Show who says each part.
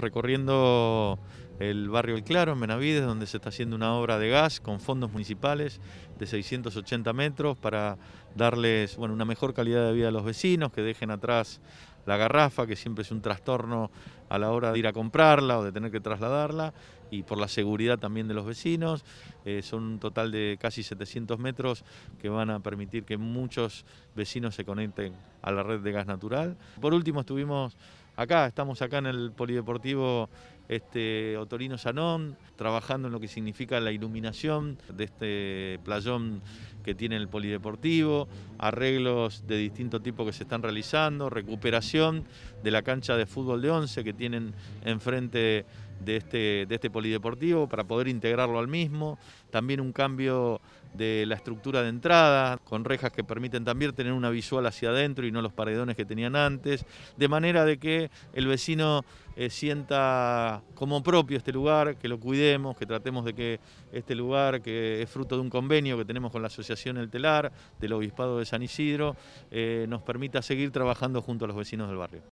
Speaker 1: recorriendo el barrio El Claro, en Benavides, donde se está haciendo una obra de gas con fondos municipales de 680 metros para darles bueno, una mejor calidad de vida a los vecinos, que dejen atrás la garrafa, que siempre es un trastorno a la hora de ir a comprarla o de tener que trasladarla, y por la seguridad también de los vecinos. Eh, son un total de casi 700 metros que van a permitir que muchos vecinos se conecten a la red de gas natural. Por último, estuvimos acá, estamos acá en el Polideportivo este, Otorino Sanón, trabajando en lo que significa la iluminación de este playón que tiene el Polideportivo, arreglos de distinto tipo que se están realizando, recuperación de la cancha de fútbol de 11 que tienen enfrente de este, de este polideportivo para poder integrarlo al mismo. También un cambio de la estructura de entrada, con rejas que permiten también tener una visual hacia adentro y no los paredones que tenían antes, de manera de que el vecino eh, sienta como propio este lugar, que lo cuidemos, que tratemos de que este lugar, que es fruto de un convenio que tenemos con la Asociación El Telar, del Obispado de San Isidro, eh, nos permita seguir trabajando junto a los vecinos del barrio.